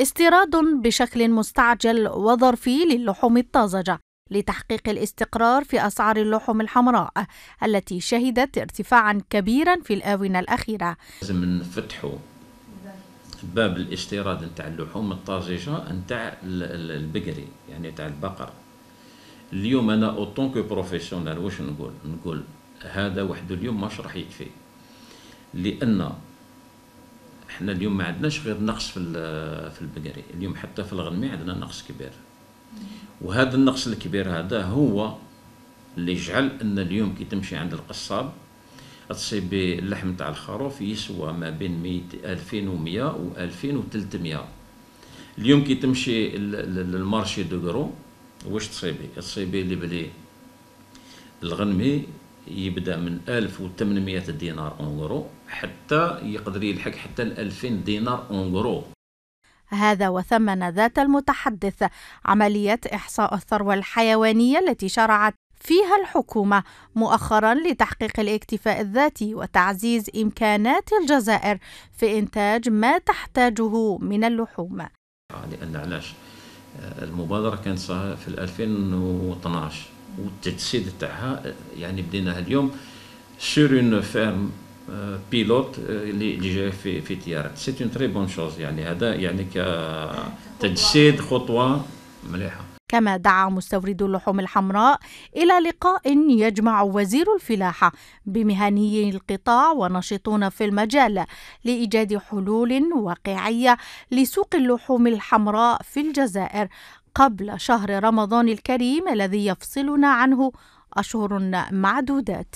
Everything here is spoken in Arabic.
استيراد بشكل مستعجل وظرفي للحوم الطازجة لتحقيق الاستقرار في أسعار اللحوم الحمراء التي شهدت ارتفاعا كبيرا في الآونة الأخيرة لازم نفتحوا باب الاستيراد نتاع اللحوم الطازجة نتاع البقري يعني نتاع البقر اليوم أنا أوتون كو بروفيسيونال واش نقول نقول هذا وحده اليوم ماش راح يكفي لأن حنا اليوم ما عندناش غير نقص في في البقري اليوم حتى في الغنمي عندنا نقص كبير وهذا النقص الكبير هذا هو اللي يجعل ان اليوم كي تمشي عند القصاب تصيب اللحم تاع الخروف يسوى ما بين 2100 و 2300 اليوم كي تمشي للمارشي دو غرو واش تصيبي تصيبي اللي بلي الغنمي يبدا من 1800 دينار اونغرو حتى يقدر يلحق حتى ل 2000 دينار اونغرو هذا وثمن ذات المتحدث عملية إحصاء الثروة الحيوانية التي شرعت فيها الحكومة مؤخرا لتحقيق الاكتفاء الذاتي وتعزيز إمكانات الجزائر في إنتاج ما تحتاجه من اللحوم لأن يعني علاش المبادرة كانت في 2012 والتجسيد تاعها يعني بديناها اليوم سور اون فيرم بيلوت اللي جاي في في تيارات سي اون تري بون شوز يعني هذا يعني كتجسيد خطوه مليحه كما دعا مستورد اللحوم الحمراء إلى لقاء يجمع وزير الفلاحة بمهنيي القطاع ونشطون في المجال لإيجاد حلول واقعية لسوق اللحوم الحمراء في الجزائر قبل شهر رمضان الكريم الذي يفصلنا عنه أشهر معدودات